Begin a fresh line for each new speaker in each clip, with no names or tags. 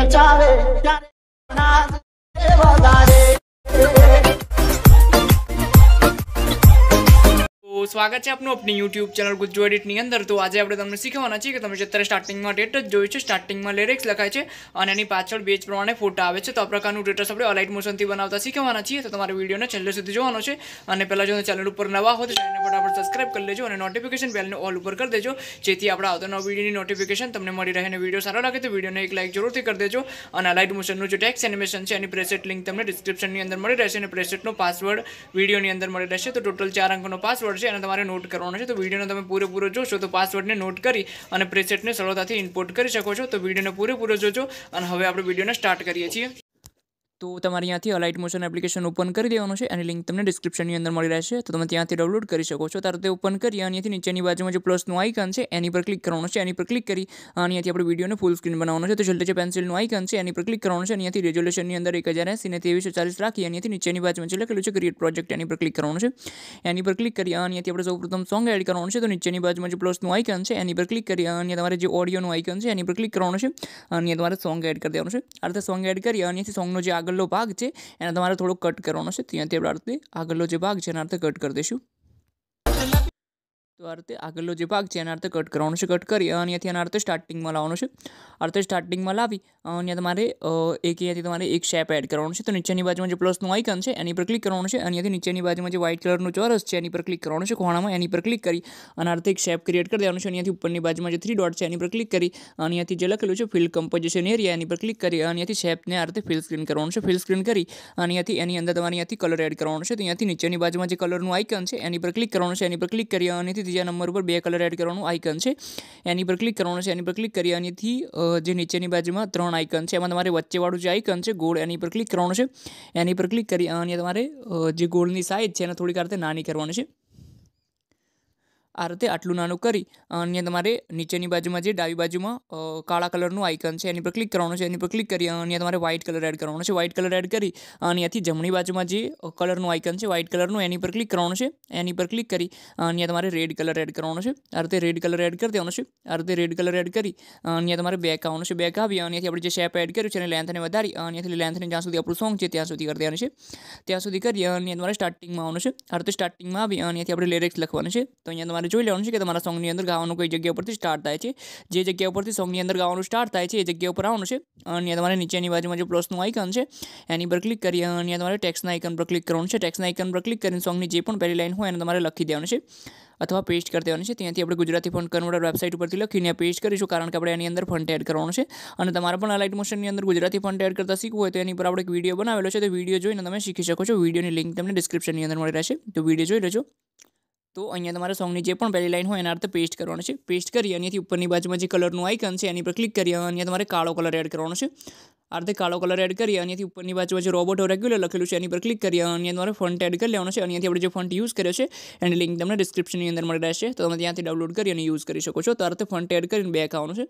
નચાવે ત્યારે વધારે સ્વાગત છે આપનું આપણી યુટ્યુબ ચેનલ ગુજ્જુ એડિટની અંદર તો આજે આપણે તમને શીખવાના છીએ કે તમે જે સ્ટાર્ટિંગમાં ડેટ જ જોયું છે સ્ટાર્ટિંગમાં લિરિક્સ લખાય છે અને એની પાછળ બેચ પ્રમાણે ફોટા આવે છે તો આ પ્રકારનું ડેટસ આપણે અલાઇટ મોશનથી બનાવતા શીખવાના છીએ તો તમારે વિડીયોને છેલ્લે સુધી જોવાનો છે અને પહેલાં જો ચેનલ ઉપર નવા હો તો ચેનલને ફટાફટ સબસ્ક્રાઇબ કરી લેજો અને નોટિફિકેશન બેલને ઓલ ઉપર કરી દેજો જેથી આપણા આવતા નવા વિડીયોની નોટિફિકેશન તમને મળી રહે અને વિડીયો સારો લાગે તો વિડીયોને એક લાઇક જરૂરથી કરી દેજો અને અલાઇટ મોશનનું જે ટેક્સ એનિમેશન છે એની પ્રેસેટ લિંક તમને ડિસ્ક્રિપ્શનની અંદર મળી રહેશે અને પ્રેસેટનો પાસવર્ડ વિડીયોની અંદર મળી રહેશે તો ટોટલ ચાર અંકનો પાસવર્ડ છે અને તમારે નોટ કરવાનો છે તો વિડીયોને તમે પૂરેપૂરો જોશો તો પાસવર્ડને નોટ કરી અને પ્રેસેટને સરળતાથી ઇમ્પોર્ટ કરી શકો છો તો વિડીયોને પૂરેપૂરો જોજો અને હવે આપણે વિડીયોને સ્ટાર્ટ કરીએ છીએ તો તમારે અહીંયાથી અલાઇટ મોશન એપ્લિકેશન ઓપન કરી દેવાનું છે અને લિંક તમને ડિસ્ક્રિપ્શનની અંદર મળી રહેશે તો તમે ત્યાંથી ડાઉનલોડ કરી શકો છો તારે તે ઓપન કરી અને અહીંયાથી નીચેની બાજુમાં જે પ્લસનું આઇકન છે એની પર ક્લિક કરવાનું છે એની પર ક્લિક કરી અને અહીંયાથી આપણે વિડીયોને ફૂલ સ્ક્રીન બનાવવાનો છે તો છેલ્લે જે પેન્સિલનું આઇકન છે એની પર ક્લિક કરવાનું છે અને અહીંયાથી રેઝોલ્યુશનની અંદર એક હજાર એસીને ત્રેવીસો ચાલીસ રાખી અહીંયાથી નીચેની બાજુમાં જે લખેલું છે ક્રિએટ પ્રોજેક્ટ એની પર ક્લિક કરવાનું છે એની પર ક્લિક કરી અને અહીંયાથી આપણે પ્રથમ સોંગ એડ કરવાનું છે તો નીચેની બાજુમાં જે પ્લસનું આઇકન છે એની પર ક્લિક કરી અને તમારે જે ઓડિયોનું આઇકન છે એની પર ક્લિક કરવાનું છે અને તમારે સોંગ એડ કરી દેવાનું છે આ રીતે સોંગ એડ કરી અને સોંગનો જે આગળનો ભાગ છે એને તમારે થોડો કટ કરવાનો છે ત્યાંથી આપણે આગળનો જે ભાગ છે એના અર્થે કટ કરી દઈશું તો આગળનો જે ભાગ છે એના અર્થે કટ કરવાનો છે કટ કરી અને અહીંયાથી એના અર્થે સ્ટાર્ટિંગમાં લાવવાનો છે અર્થે સ્ટાર્ટિંગમાં લાવી અહીંયા તમારે એક અહીંયાથી તમારે એક શેપ એડ કરવાનો છે તો નીચેની બાજુમાં જે પ્લસનું આઇકન છે એની પર ક્લિક કરવાનું છે અને અહીંયાથી નીચેની બાજુમાં જે વ્હાઇટ કલરનું ચોરસ છે એની પર ક્લિક કરવાનું છે ખોણામાં એની પર ક્લિક કરી અને અર્થે એક શેપ ક્રિએટ કરી દેવાનું છે અહીંયાથી ઉપરની બાજુમાં જે થ્રી ડોટ છે એની પર ક્લિક કરી અને અહીંયાથી જે લખેલું છે ફિલ કમ્પોઝિશન એરિયા એની પર ક્લિક કરી અને અહીંયાથી શેપને અર્થે ફિલ સ્ક્રીન કરવાનું છે ફિલ સ્ક્રીન કરી અને અહીંયાથી એની અંદર તમારે અહીંયાથી કલર એડ કરવાનો છે તો અહીંયાથી નીચેની બાજુમાં જે કલરનું આઇકન છે એની પર ક્લિક કરવાનું છે એની પર ક્લિક કરી અને અહીંથી ત્રીજા નંબર પર બે કલર એડ કરવાનું આઇકન છે એની પર ક્લિક કરવાનું છે એની પર ક્લિક કરી અહીંથી જે નીચેની બાજુમાં ત્રણ આઇકન છે એમાં તમારે વચ્ચેવાળું જે આઇકન છે ગોળ એની પર ક્લિક કરવાનું છે એની પર ક્લિક કરી અને તમારે જે ગોળની સાઇઝ છે એને થોડીક રીતે નાની કરવાની છે આ રીતે આટલું નાનું કરી અને તમારે નીચેની બાજુમાં જે ડાબી બાજુમાં કાળા કલરનું આઇકન છે એની પર ક્લિક કરવાનું છે એની પર ક્લિક કરી અને તમારે વ્હાઇટ કલર એડ કરવાનો છે વ્હાઇટ કલર એડ કરી અને ત્યાંથી જમણી બાજુમાં જે કલરનું આઇકન છે વ્હાઇટ કલરનું એની પર ક્લિક કરવાનું છે એની પર ક્લિક કરી અને તમારે રેડ કલર એડ કરવાનો છે આ રીતે રેડ કલર એડ કરી દેવાનો છે આ રીતે રેડ કલર એડ કરી અને તમારે બેક આવવાનું છે બેક આવી અને આપણે જે શેપ એડ કર્યું છે એને લેન્થને વધારી અને અહીંયાથી લેન્થને જ્યાં સુધી આપણું સોંગ છે ત્યાં સુધી કરી દેવાનું છે ત્યાં સુધી કરી અને તમારે સ્ટાર્ટિંગમાં આવવાનું છે આ રીતે સ્ટાર્ટિંગમાં આવી અને આપણે લિરિક્સ લખવાનું છે તો અહીંયા તમારે તમારે જોઈ લેવાનું છે કે તમારા સોંગની અંદર ગાવાનું કઈ જગ્યા પરથી સ્ટાર્ટ થાય છે જે જગ્યા પરથી સોંગની અંદર ગાવાનું સ્ટાર્ટ થાય છે એ જગ્યા ઉપર આવવાનું છે અને તમારે નીચેની બાજુમાં જે પ્લસનું આઇકન છે એની પર ક્લિક કરી અને તમારે ટેક્સના આઇકન પર ક્લિક કરવાનું છે ટેક્સના આઇકન પર ક્લિક કરીને સોંગની જે પણ પહેલી લાઇન હોય એને તમારે લખી દેવાનું છે અથવા પેસ્ટ કરી દેવાનું છે ત્યાંથી આપણે ગુજરાતી ફોન કન્વર્ટર વેબસાઇટ ઉપરથી લખીને પેસ્ટ કરીશું કારણ કે આપણે એની અંદર ફંડ એડ કરવાનું છે અને તમારે પણ લાઇટ મોશનની અંદર ગુજરાતી ફંટ એડ કરતા શીખવું હોય તો એની પર આપણે એક વિડીયો બનાવેલો છે તો વિડીયો જોઈને તમે શીખી શકો છો વિડીયોની લિંક તમને ડિસ્ક્રિપ્શનની અંદર મળી રહેશે તો વિડીયો જોઈ લેજો તો અહીંયા તમારા સોંગની જે પણ પહેલી લાઈન હોય એના અર્થે પેસ્ટ કરવાનો છે પેસ્ટ કરી અને ઉપરની બાજુમાં જે કલરનું આઇકન છે એની પર ક્લિક કરી અહીંયા તમારે કાળો કલર એડ કરવાનો છે આ કાળો કલર એડ કરી અને અહીંયાથી ઉપરની બાજુ જે રોબોટ રેગ્યુલર લખેલું છે એની પર ક્લિક કરી અને તમારે અંદર ફંટ એડ કરી લેવાનો છે અને અહીંયાથી આપણે જે ફંટ યુઝ કર્યો છે એની લિંક તમને ડિસ્ક્રિપ્શનની અંદર મળી રહેશે તો તમે ત્યાંથી ડાઉનલોડ કરી અને યુઝ કરી શકો છો તો આ રીતે ફંટ એડ કરીને બેક આવવાનું છે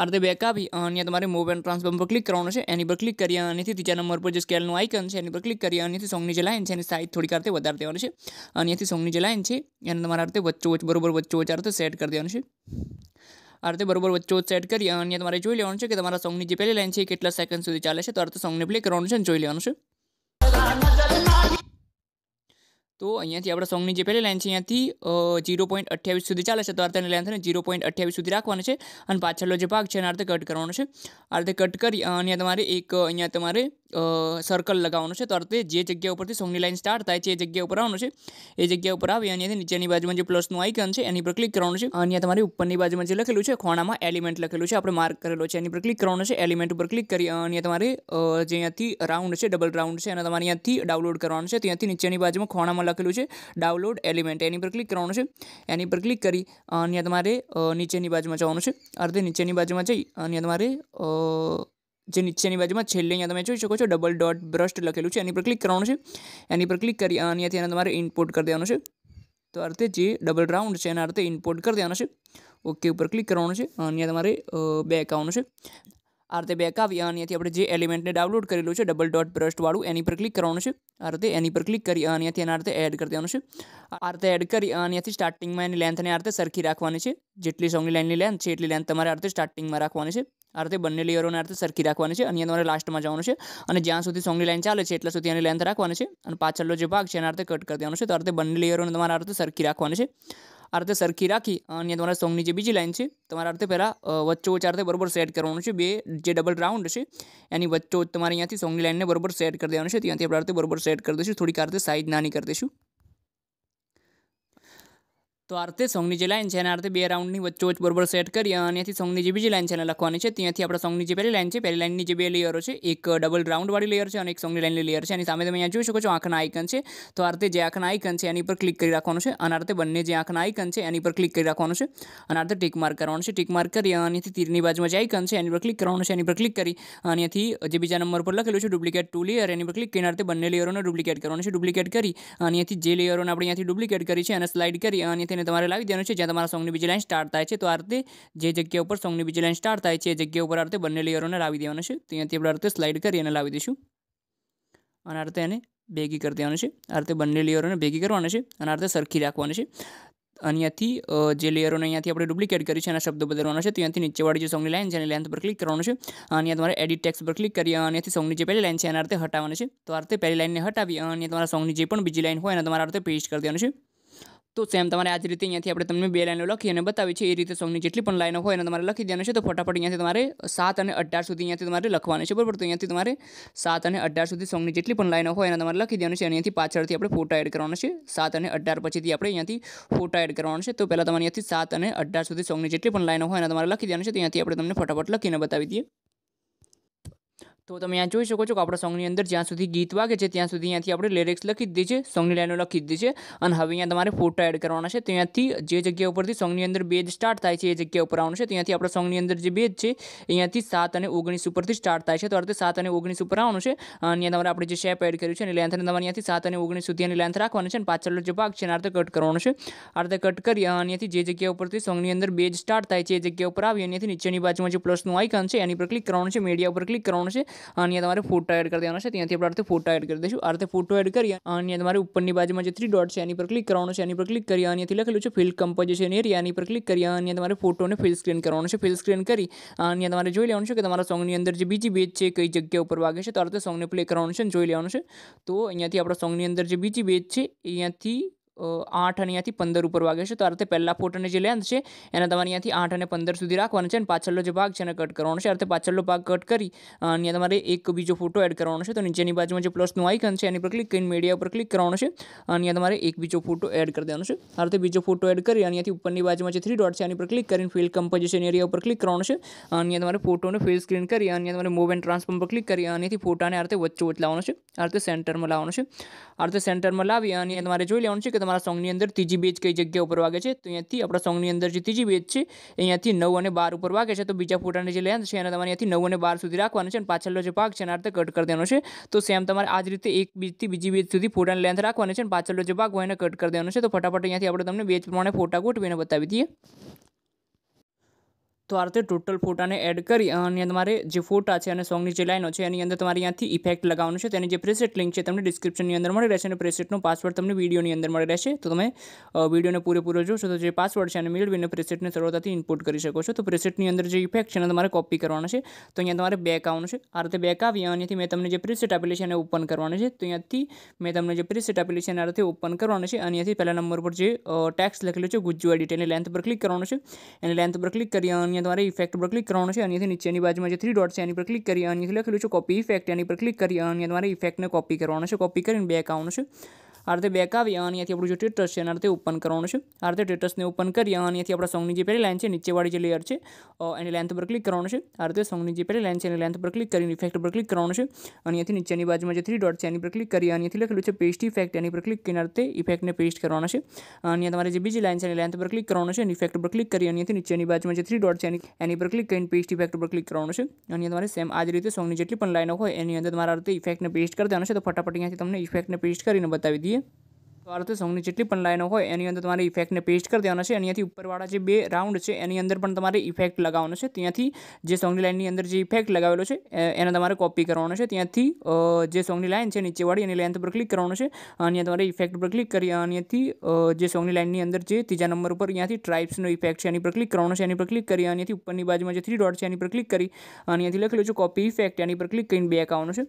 આ બેક આવી અને તમારે મૂવ એન્ડ ટ્રાન્સફોર્મ પર ક્લિક કરવાનું છે એની પર ક્લિક કરી અને ત્રીજા નંબર પર જે સ્કેલનું આઇકન છે એની પર ક્લિક કરી અને સોંગની જે લાઇન છે એની સાઇઝ થોડીક રીતે વધારે દેવાની છે અને અહીંયાથી સોંગની જે લાઇન છે એને તમારા રીતે વચ્ચોવચ બરોબર વચ્ચોવચ આ રીતે સેટ કરી દેવાનું છે આ રીતે બરોબર વચ્ચે સેટ કરી અને તમારે જોઈ લેવાનું છે કે તમારા સોંગની જે પહેલી લાઈન છે કેટલા સેકન્ડ સુધી ચાલે છે તો આ રીતે સોંગને પ્લે કરવાનું છે જોઈ લેવાનું છે તો અહીંયાથી આપણા સોંગની જે પહેલી લાઇન છે અહીંયાથી જીરો પોઈન્ટ અઠ્યાવીસ સુધી ચાલે છે તો અર્ધની લાઈન થઈને જીરો પોઈન્ટ અઠ્યાવીસ સુધી રાખવાની છે અને પાછળનો જે ભાગ છે એના અર્ધે કટ કરવાનો છે અર્ધે કટ કરી અને તમારે એક અહીંયા તમારે સર્કલ લગાવવાનું છે તો અર્ધે જે જગ્યા ઉપરથી સોંગની લાઇન સ્ટાર્ટ થાય છે એ જગ્યા ઉપર આવવાનું છે એ જગ્યા ઉપર આવી અને નીચેની બાજુમાં જે પ્લસનું આઇકન છે એની પર ક્લિક કરવાનું છે અને તમારી ઉપરની બાજુમાં જે લખેલું છે ખોણામાં એલિમેન્ટ લખેલું છે આપણે માર્ક કરેલો છે એની પર ક્લિક કરવાનું છે એલિમેન્ટ ઉપર ક્લિક કરી અહીંયા તમારે જે અહીંયાથી રાઉન્ડ છે ડબલ રાઉન્ડ છે અને તમારે અહીંયાથી ડાઉનલોડ કરવાનું છે ત્યાંથી નીચેની બાજુમાં ખોણામાં એમાં લખેલું છે ડાઉનલોડ એલિમેન્ટ એની પર ક્લિક કરવાનું છે એની પર ક્લિક કરી અહીંયા તમારે નીચેની બાજુમાં જવાનું છે અર્ધે નીચેની બાજુમાં જઈ અહીંયા તમારે જે નીચેની બાજુમાં છેલ્લે અહીંયા તમે જોઈ શકો છો ડબલ ડોટ બ્રસ્ટ લખેલું છે એની પર ક્લિક કરવાનું છે એની પર ક્લિક કરી અહીંયાથી એને તમારે ઇમ્પોર્ટ કરી દેવાનું છે તો અર્થે જે ડબલ રાઉન્ડ છે એના અર્થે ઇમ્પોર્ટ કરી દેવાનું છે ઓકે ઉપર ક્લિક કરવાનું છે અહીંયા તમારે બે આવવાનું છે આ રીતે બેક આવી અને અહીંયાથી આપણે જે એલિમેન્ટને ડાઉનલોડ કરેલું છે ડબલ ડોટ બ્રસ્ટવાળું એની પર ક્લિક કરવાનું છે આ રીતે એની પર ક્લિક કરી અને અહીંયાથી એના રીતે એડ કરી દેવાનું છે આ રીતે એડ કરી અને અહીંયાથી સ્ટાર્ટિંગમાં એની લેન્થને આ રીતે સરખી રાખવાની છે જેટલી સોંગની લાઇનની લેન્થ છે એટલી લેન્થ તમારે આ રીતે સ્ટાર્ટિંગમાં રાખવાની છે આ રીતે બંને લેયરોને આ રીતે સરખી રાખવાની છે અહીંયા તમારે લાસ્ટમાં જવાનું છે અને જ્યાં સુધી સોંગની લાઇન ચાલે છે એટલા સુધી એની લેન્થ રાખવાની છે અને પાછળનો જે ભાગ છે એના આ રીતે કટ કરી દેવાનો છે તો આ રીતે બંને લેયરોને તમારે આ રીતે સરખી રાખવાની છે આ રીતે સરખી રાખી અને તમારા સોંગની જે બીજી લાઇન છે તમારે આ રીતે પહેલાં વચ્ચો વચ્ચે રીતે બરોબર સેટ કરવાનું છે બે જે ડબલ રાઉન્ડ છે એની વચ્ચો તમારે અહીંયાથી સોંગની લાઇનને બરોબર સેટ કરી દેવાનું છે ત્યાંથી આપણે આ રીતે બરોબર સેટ કરી દઈશું થોડીક આ રીતે સાઇઝ નાની કરી દઈશું તો આરતે સોંગની જે લાઈન છે અને આરતે બે રાઉન્ડની વચ્ચે બરોબર સેટ કરી અને ત્યાંથી સોંગની જે બીજી લાઈન છે એને લખવાની છે ત્યાંથી આપણે સોંગની જે પહેલી લાઇન છે પહેલી લાઈનની જે બે લેયરો છે એક ડબલ રાઉન્ડવાળી લેયર છે અને એક સોંગની લાઇનની લેયર છે અને સામે તમે અહીંયા જોઈ શકો છો આંખના આઇકન છે તો આરતે જે આંખના આઇકન છે એની પર ક્લિક કરી રાખવાનું છે અને આરતે બંને જે આંખના આઇકન છે એની પર ક્લિક કરી રાખવાનું છે અને આરતે ટીક માર્ક કરવાનું છે ટીક માર્ક કરી અને તીરની બાજુમાં જે આઇકન છે એની પર ક્લિક કરવાનું છે એની પર ક્લિક કરી અને ત્યાંથી જે બીજા નંબર પર લખેલું છે ડુપ્લિકેટ ટુ લેયર એની પર ક્લિક કરીને આરતે બંને લેયરોને ડુપ્લિકેટ કરવાનું છે ડુપ્લિકેટ કરી અને અહીંયાથી જે લેયરોને આપણે અહીંયાથી ડુપ્લિકેટ કરી છે અને સ્લાઇડ કરી અને તેને તમારે લાવી દેવાનું છે જ્યાં તમારા સોંગની બીજી લાઇન સ્ટાર્ટ થાય છે તો આ રીતે જે જગ્યા ઉપર સોંગની બીજી લાઇન સ્ટાર્ટ થાય છે એ જગ્યા ઉપર આ રીતે બંને લેયરોને લાવી દેવાના છે તો અહીંયાથી આપણે આ રીતે સ્લાઇડ કરી અને લાવી દઈશું અને આ રીતે એને ભેગી કરી દેવાનું છે આ રીતે બંને લેયરોને ભેગી કરવાના છે અને આ રીતે સરખી રાખવાની છે અહીંયાથી જે લેયરોને અહીંયાથી આપણે ડુપ્લિકેટ કરી છે એના શબ્દો બદલવાનો છે તો અહીંયાથી નીચેવાળી જે સોંગની લાઇન છે એને લેન્થ પર ક્લિક કરવાનું છે અહીંયા તમારે એડિટ ટેક્સ પર ક્લિક કરી અહીંયાથી સોંગની જે પહેલી લાઇન છે એના રીતે હટાવવાની છે તો આ રીતે પહેલી લાઇનને હટાવી અને તમારા સોંગની જે પણ બીજી લાઇન હોય એને તમારા રીતે પેસ્ટ કરી દેવાનું છે તો સેમ તમારે આ જ રીતે અહીંયાથી આપણે તમને બે લાઈનો લખી અને બતાવી છે એ રીતે સોંગની જેટલી પણ લાઈનો હોય અને તમારે લખી દેવાની છે તો ફટાફટ અહીંયાથી તમારે સાત અને અઢાર સુધી અહીંયાથી તમારે લખવાની છે બરાબર તો અહીંયાથી તમારે સાત અને અઢાર સુધી સોંગની જેટલી પણ લાઈનો હોય અને તમારે લખી દેવાની છે અને અહીંયાથી પાછળથી આપણે ફોટા એડ કરવાનો છે સાત અને અઢાર પછીથી આપણે અહીંયાથી ફોટા એડ કરવાના છે તો પહેલાં તમારે અહીંયાથી સાત અને અઢાર સુધી સોંગની જેટલી પણ લાઈનો હોય અને તમારે લખી દેવાની છે તો અહીંયાથી આપણે તમને ફટાફટ લખીને બતાવી દઈએ તો તમે અહીંયા જોઈ શકો છો કે આપણા સોંગની અંદર જ્યાં સુધી ગીત વાગે છે ત્યાં સુધી અહીંયાથી આપણે લિરિક્સ લખી દીધી છે સોંગની લાઈનો લખી દીધી છે અને હવે અહીંયા તમારે ફોટા એડ કરવાના છે ત્યાંથી જે જગ્યા ઉપરથી સોંગની અંદર બેજ સ્ટાર્ટ થાય છે એ જગ્યા ઉપર આવવાનું છે ત્યાંથી આપણા સોંગની અંદર જે બેજ છે અહીંયાથી સાત અને ઓગણીસ ઉપરથી સ્ટાર્ટ થાય છે તો અર્થે સાત અને ઓગણીસ ઉપર આવવાનું છે અને તમારે આપણે જે શેપ એડ કર્યું છે એની લેન્થ તમારે અહીંયાથી સાત અને ઓગણીસ સુધી એની લેન્થ રાખવાની છે અને પાછળનો જે ભાગ છે એને અર્ધે કટ કરવાનો છે અર્ધે કટ કરી અહીંયાથી જે જગ્યા ઉપરથી સોંગની અંદર બેજ સ્ટાર્ટ થાય છે એ જગ્યા ઉપર આવી અને નીચેની બાજુમાં જે પ્લસનું આઇકન છે એની પર ક્લિક કરવાનું છે મીડિયા ઉપર ક્લિક કરવાનું છે અને તમારે ફોટો એડ કરી દેવાનો છે ત્યાંથી આપણે આ ફોટો એડ કરી દઈશું આ રીતે ફોટો એડ કરીએ અને તમારે ઉપરની બાજુમાં જે થ્રી ડોટ છે એની પર ક્લિક કરવાનું છે એની પર ક્લિક કરીએ અને લખેલું છે ફિલ કમ્પોઝિશન એરિયા એની પર ક્લિક કરીએ અને તમારે ફોટોને ફિલ સ્ક્રીન કરવાનો છે ફિલ સ્ક્રીન કરી અને તમારે જોઈ લેવાનું છે કે તમારા સોંગની અંદર જે બીજી બેચ છે કઈ જગ્યા ઉપર વાગે છે તો આ રીતે સોંગને પ્લે કરવાનું છે જોઈ લેવાનું છે તો અહીંયાથી આપણા સોંગની અંદર જે બીજી બેચ છે અહીંયાથી આઠ અને અહીંયાથી પંદર ઉપર વાગે છે તો આ રીતે પહેલાં ફોટ જે લેન્થ છે એને તમારે અહીંયાથી આઠ અને પંદર સુધી રાખવાનો છે અને પાછળનો જે ભાગ છે એને કટ કરવાનો છે આ રીતે પાછળનો ભાગ કટ કરી અને તમારે એક બીજો ફોટો એડ કરવાનો છે તો નીચેની બાજુમાં જે પ્લસનું આઇકન છે એની પર ક્લિક કરીને મીડિયા ઉપર ક્લિક કરવાનો છે અને અહીંયા તમારે એક બીજો ફોટો એડ કરી દેવાનો છે આ રીતે બીજો ફોટો એડ કરી અને અહીંયાથી ઉપરની બાજુમાં જે થ્રી ડોટ છે એની પર ક્લિક કરીને ફિલ કમ્પોઝિશન એરિયા ઉપર ક્લિક કરવાનો છે અને તમારે ફોટોને ફિલ સ્ક્રીન કરી અને તમારે મૂવ એન્ડ ટ્રાન્સફોર્મ પર ક્લિક કરી અને ફોટાને આ રીતે વચ્ચે લાવવાનો છે આ રીતે સેન્ટરમાં લાવવાનો છે આ રીતે સેન્ટરમાં લાવી અને તમારે જોઈ લેવાનું છે કે તમારા સોંગની અંદર ત્રીજી બેચ કઈ જગ્યા ઉપર વાગે છે તો અહીંયાથી આપણા સોંગની અંદર જે ત્રીજી બેજ છે અહીંયાથી નવ અને બાર ઉપર વાગે છે તો બીજા ફોટાની જે લેન્થ છે એને તમારે અહીંયાથી નવ અને બાર સુધી રાખવાનો છે અને પાછળનો જે ભાગ છે એના અર્થે કટ કરી દેવાનો છે તો સેમ તમારે આ જ રીતે એક બીજથી બીજી બેજ સુધી ફોટાની લેન્થ રાખવાની છે અને પાછળનો જે ભાગ હોય એને કટ કરી દેવાનો છે તો ફટાફટ અહીંયાથી આપણે તમને બેજ પ્રમાણે ફોટા ગોઠવીને બતાવી દઈએ તો આ રીતે ટોટલ ફોટાને એડ કરી અને તમારે જે ફોટા છે અને સોંગની જે લાઈનો છે એની અંદર તમારે અહીંયાથી ઇફેક્ટ લગાવવાનું છે તેની જે પ્રેસેટ લિંક છે તમને ડિસ્ક્રિપ્શનની અંદર મળી રહેશે અને પ્રેસેટનો પાસવર્ડ તમને વિડીયોની અંદર મળી રહેશે તો તમે વિડીયોને પૂરેપૂરો જોશો તો જે પાસવર્ડ છે એને મેળવીને પ્રેસેટને સરળતાથી ઇનપુટ કરી શકો છો તો પ્રેસેટની અંદર જે ઇફેક્ટ છે એને તમારે કોપી કરવાનો છે તો અહીંયા તમારે બેક આવવાનું છે આ રીતે બેક આવી અહીંયાથી મેં તમને જે પ્રેસેટ આપેલી છે એને ઓપન કરવાનું છે તો અહીંયાથી મેં તમને જે પ્રેસેટ આપેલી છે એના રીતે ઓપન કરવાનું છે અને અહીંયાથી પહેલા નંબર પર જે ટેક્સ લખેલું છે ગુજ્જુ એડિટ એની લેન્થ પર ક્લિક કરવાનું છે એની લેન્થ પર ક્લિક કરી અને અહીંયા તમારે ઇફેક્ટ પર ક્લિક કરવાનું છે અહીંયાથી નીચેની બાજુમાં જે થ્રી ડોટ છે એની પર ક્લિક કરી અહીંયાથી લખેલું છે કોપી ઇફેક્ટ એની પર ક્લિક કરી અહીંયા તમારે ઇફેક્ટને કોપી કરવાનો છે કોપી કરીને બેક આવવાનું છે આ રીતે બેક આવી અને અહીંયાથી આપણું જે ટેટસ છે એના રીતે ઓપન કરવાનું છે આ રીતે ટેટસને ઓપન કરી અને અહીંયાથી આપણા સોંગની જે પહેલી લાઇન છે નીચેવાળી જે લેયર છે એની લેન્થ પર ક્લિક કરવાનું છે આ રીતે સોંગની જે પહેલી લાઈન છે એની લેન્થ પર ક્લિક કરીને ઇફેક્ટ પર ક્લિક કરવાનું છે અને અહીંયાથી નીચેની બાજુમાં જે થ્રી ડોટ છે એની પર ક્લિક કરી અને અહીંયાથી લખેલું છે પેસ્ટ ઇફેક્ટ એની પર ક્લિક કરીને રીતે ઇફેક્ટને પેસ્ટ કરવાનો છે અને તમારે જે બીજી લાઇન છે એની લેન્થ પર ક્લિક કરવાનું છે અને ઇફેક્ટ પર ક્લિક કરી અને અહીંયાથી નીચેની બાજુમાં જે થ્રી ડોટ છે એની એની પર ક્લિક કરીને પેસ્ટ ઇફેક્ટ પર ક્લિક કરવાનું છે અને તમારે સેમ આ જ રીતે સોંગની જેટલી પણ લાઇનો હોય એની અંદર તમારા રીતે ઇફેક્ટને પેસ્ટ કરી દેવાનું છે તો ફટાફટ અહીંયાથી તમને ઇફેક્ટને પેસ્ટ કરીને બતાવી દઈએ જોઈએ તો આ રીતે સોંગની જેટલી પણ લાઈનો હોય એની અંદર તમારે ઇફેક્ટને પેસ્ટ કરી દેવાના છે અને અહીંયાથી ઉપરવાળા જે બે રાઉન્ડ છે એની અંદર પણ તમારે ઇફેક્ટ લગાવવાનો છે ત્યાંથી જે સોંગની લાઇનની અંદર જે ઇફેક્ટ લગાવેલો છે એને તમારે કોપી કરવાનો છે ત્યાંથી જે સોંગની લાઇન છે નીચેવાળી એની લેન્થ પર ક્લિક કરવાનો છે અને તમારે ઇફેક્ટ પર ક્લિક કરી અહીંયાથી જે સોંગની લાઇનની અંદર જે ત્રીજા નંબર ઉપર અહીંયાથી ટ્રાઇબ્સનો ઇફેક્ટ છે એની પર ક્લિક કરવાનો છે એની પર ક્લિક કરી અહીંયાથી ઉપરની બાજુમાં જે થ્રી ડોટ છે એની પર ક્લિક કરી અહીંયાથી લખેલું છે કોપી ઇફેક્ટ એની પર ક્લિક કરીને બેક આવવાનું છે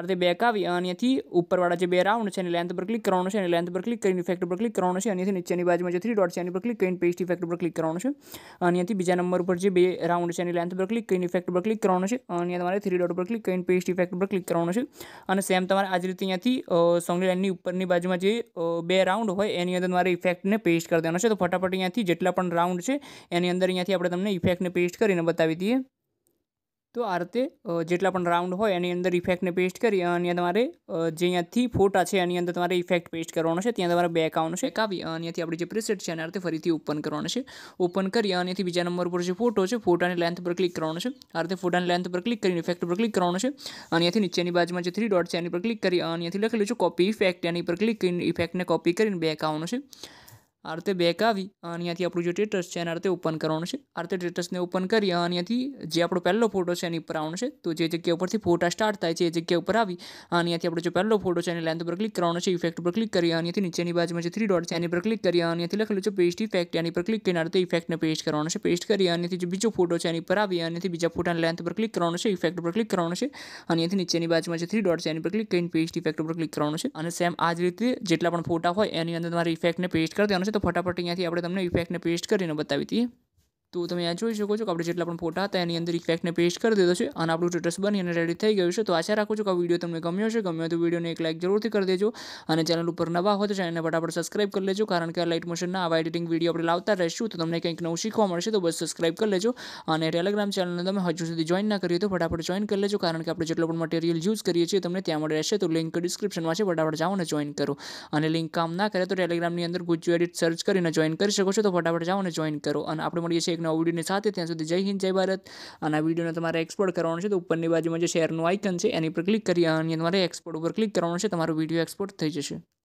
આ રીતે બેક આવી અને અહીંયાથી ઉપરવાળા જે બે રાઉન્ડ છે એની લેન્થ પર ક્લિક કરવાનું છે અને લેન્થ પર ક્લિક કરીને ઇફેક્ટ પર ક્લિક કરવાનું છે અહીંયાથી નીચેની બાજુમાં જે થ્રી ડોટ છે એની પર ક્લિક કરીને પેસ્ટ ઇફેક્ટ પર ક્લિક કરવાનું છે અહીંયાથી બીજા નંબર પર જે બે રાઉન્ડ છે એની લેન્થ પર ક્લિક કરીને ઇફેક્ટ પર ક્લિક કરવાનું છે અહીંયા તમારે થ્રી ડોટ પર ક્લિક કરીને પેસ્ટ ઇફેક્ટ પર ક્લિક કરવાનું છે અને સેમ તમારે આ જ રીતે અહીંયાથી સોંગની લાઇનની ઉપરની બાજુમાં જે બે રાઉન્ડ હોય એની અંદર તમારે ઇફેક્ટને પેસ્ટ કરી દેવાનો છે તો ફટાફટ અહીંયાથી જેટલા પણ રાઉન્ડ છે એની અંદર અહીંયાથી આપણે તમને ઇફેક્ટને પેસ્ટ કરીને બતાવી દઈએ તો આ રીતે જેટલા પણ રાઉન્ડ હોય એની અંદર ઇફેક્ટને પેસ્ટ કરી અને તમારે જે અહીંયાથી ફોટા છે એની અંદર તમારે ઇફેક્ટ પેસ્ટ કરવાનો છે ત્યાં તમારે બેક આવવાનું છે બેક આવી અહીંયાથી આપણી જે પ્રિસેટ છે એના રીતે ફરીથી ઓપન કરવાનો છે ઓપન કરી અહીંયાથી બીજા નંબર પર જે ફોટો છે ફોટાની લેન્થ પર ક્લિક કરવાનો છે આ રીતે ફોટાની લેન્થ પર ક્લિક કરીને ઇફેક્ટ પર ક્લિક કરવાનો છે અહીંયાથી નીચેની બાજુમાં જે થ્રી ડોટ છે એની પર ક્લિક કરી અહીંયાથી લખેલું છે કોપી ઇફેક્ટ એની પર ક્લિક કરીને ઇફેક્ટને કોપી કરીને બેક આવવાનું છે આ રીતે બેક આવી અને અહીંયાથી આપણું જે ટેટસ છે એને આ રીતે ઓપન કરવાનું છે આ રીતે ટેટસને ઓપન કરી અને અહીંયાથી જે આપણો પહેલો ફોટો છે એની ઉપર આવવાનો છે તો જે જગ્યા ઉપરથી ફોટા સ્ટાર્ટ થાય છે એ જગ્યા ઉપર આવી અને અહીંયાથી આપણો જે પહેલો ફોટો છે એની લેન્થ ઉપર ક્લિક કરવાનો છે ઇફેક્ટ ઉપર ક્લિક કરી અહીંયાથી નીચેની બાજુમાં જે થ્રી ડોટ છે એની પર ક્લિક કરી અને અહીંયાથી લખેલું છે પેસ્ટ ઇફેક્ટ એની પર ક્લિક કરીને આ રીતે ઇફેક્ટને પેસ્ટ કરવાનો છે પેસ્ટ કરી અને અહીંયાથી જે બીજો ફોટો છે એની પર આવી અને અહીંયાથી બીજા ફોટાની લેન્થ પર ક્લિક કરવાનો છે ઇફેક્ટ ઉપર ક્લિક કરવાનો છે અને અહીંયાથી નીચેની બાજુમાં જે થ્રી ડોટ છે એની પર ક્લિક કરીને પેસ્ટ ઇફેક્ટ ઉપર ક્લિક કરવાનો છે અને સેમ આ જ રીતે જેટલા પણ ફોટા હોય એની અંદર તમારે ઇફેક્ટને પેસ્ટ કરી દેવાનો છે તો ફટાફટ અહીંયાથી આપણે તમને ઇફેક્ટને પેસ્ટ કરીને બતાવી દઈએ તો તમે આ જોઈ શકો છો કે આપણે જેટલા પણ ફોટા હતા એની અંદર ઇફેક્ટને પેસ્ટ કરી દીધો છે અને આપણું સ્ટેટસ બની અને રેડી થઈ ગયું છે તો આશા રાખું છું કે આ વિડીયો તમને ગમ્યો છે ગમ્યો તો વિડીયોને એક લાઇક જરૂરથી કરી દેજો અને ચેનલ ઉપર નવા હોય તો ચેનલને ફટાફટ સબસ્ક્રાઇબ કરી લેજો કારણ કે આ લાઇટ મોશનના આવા એડિટિંગ વિડીયો આપણે લાવતા રહીશું તો તમને કંઈક નવું શીખવા મળશે તો બસ સબસ્ક્રાઇબ કરી લેજો અને ટેલિગ્રામ ચેનલને તમે હજુ સુધી જોઈન ના કરીએ તો ફટાફટ જોઈન કરી લેજો કારણ કે આપણે જેટલો પણ મટીરિયલ યુઝ કરીએ છીએ તમને ત્યાં મળે રહેશે તો લિંક ડિસ્ક્રિપ્શનમાં છે ફટાફટ જાઓ અને જોઈન કરો અને લિંક કામ ના કરે તો ટેલિગ્રામની અંદર ગુજ્જુ એડિટ સર્ચ કરીને જોઈન કરી શકો છો તો ફટાફટ જાઓ અને જોઈન કરો અને આપણે મળીએ છીએ એક નવો સાથે ત્યાં સુધી જય હિન્દ જય ભારત અને આ વિડીયોને તમારે એક્સપોર્ટ કરવાનો છે તો ઉપરની બાજુમાં જે શેરનું આઇકન છે એની પર ક્લિક કરી અને તમારે એક્સપોર્ટ ઉપર ક્લિક કરવાનું છે તમારો વિડીયો એક્સપોર્ટ થઈ જશે